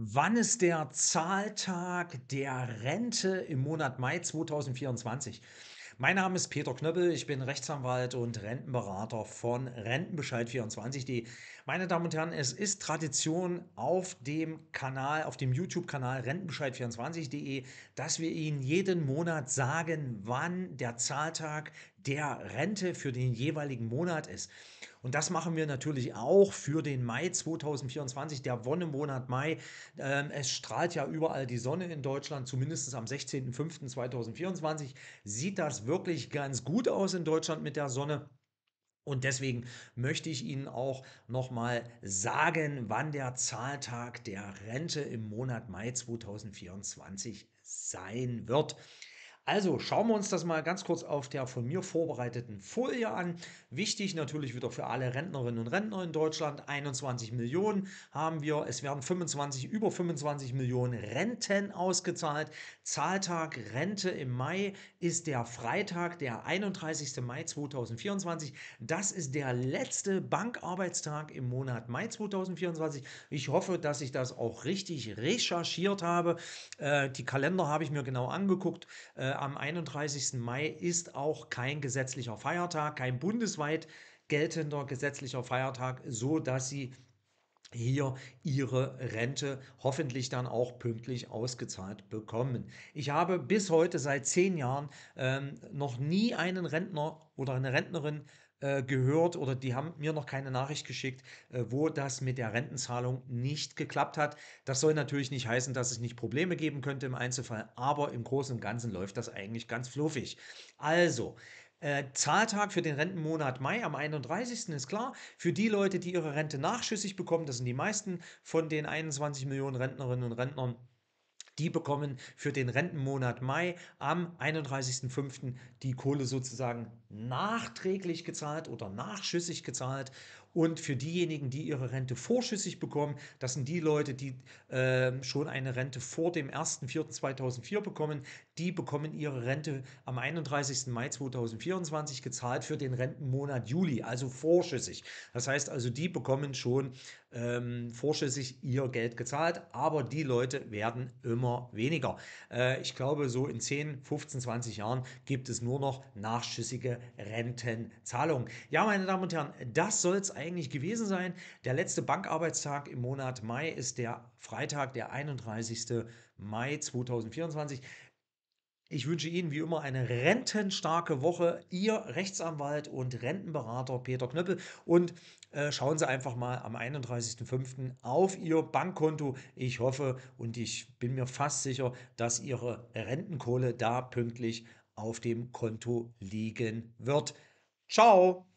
Wann ist der Zahltag der Rente im Monat Mai 2024? Mein Name ist Peter Knöppel, ich bin Rechtsanwalt und Rentenberater von Rentenbescheid24.de. Meine Damen und Herren, es ist Tradition auf dem Kanal, auf dem YouTube-Kanal Rentenbescheid24.de, dass wir Ihnen jeden Monat sagen, wann der Zahltag der Rente für den jeweiligen Monat ist. Und das machen wir natürlich auch für den Mai 2024, der Wonnemonat Mai. Ähm, es strahlt ja überall die Sonne in Deutschland, zumindest am 16.05.2024 sieht das wirklich ganz gut aus in Deutschland mit der Sonne. Und deswegen möchte ich Ihnen auch nochmal sagen, wann der Zahltag der Rente im Monat Mai 2024 sein wird. Also schauen wir uns das mal ganz kurz auf der von mir vorbereiteten Folie an. Wichtig natürlich wieder für alle Rentnerinnen und Rentner in Deutschland. 21 Millionen haben wir. Es werden 25, über 25 Millionen Renten ausgezahlt. Zahltag Rente im Mai ist der Freitag, der 31. Mai 2024. Das ist der letzte Bankarbeitstag im Monat Mai 2024. Ich hoffe, dass ich das auch richtig recherchiert habe. Äh, die Kalender habe ich mir genau angeguckt. Äh, am 31. Mai ist auch kein gesetzlicher Feiertag, kein bundesweit geltender gesetzlicher Feiertag, so dass sie hier ihre Rente hoffentlich dann auch pünktlich ausgezahlt bekommen. Ich habe bis heute seit zehn Jahren ähm, noch nie einen Rentner oder eine Rentnerin äh, gehört oder die haben mir noch keine Nachricht geschickt, äh, wo das mit der Rentenzahlung nicht geklappt hat. Das soll natürlich nicht heißen, dass es nicht Probleme geben könnte im Einzelfall, aber im Großen und Ganzen läuft das eigentlich ganz fluffig. Also, äh, Zahltag für den Rentenmonat Mai am 31. ist klar. Für die Leute, die ihre Rente nachschüssig bekommen, das sind die meisten von den 21 Millionen Rentnerinnen und Rentnern, die bekommen für den Rentenmonat Mai am 31.05. die Kohle sozusagen nachträglich gezahlt oder nachschüssig gezahlt und für diejenigen, die ihre Rente vorschüssig bekommen, das sind die Leute, die äh, schon eine Rente vor dem 1.4.2004 bekommen, die bekommen ihre Rente am 31. Mai 2024 gezahlt für den Rentenmonat Juli, also vorschüssig. Das heißt also, die bekommen schon ähm, vorschüssig ihr Geld gezahlt, aber die Leute werden immer weniger. Äh, ich glaube, so in 10, 15, 20 Jahren gibt es nur noch nachschüssige Rentenzahlungen. Ja, meine Damen und Herren, das soll es eigentlich gewesen sein? Der letzte Bankarbeitstag im Monat Mai ist der Freitag, der 31. Mai 2024. Ich wünsche Ihnen wie immer eine rentenstarke Woche. Ihr Rechtsanwalt und Rentenberater Peter Knöppel. Und äh, schauen Sie einfach mal am 31.05. auf Ihr Bankkonto. Ich hoffe und ich bin mir fast sicher, dass Ihre Rentenkohle da pünktlich auf dem Konto liegen wird. Ciao!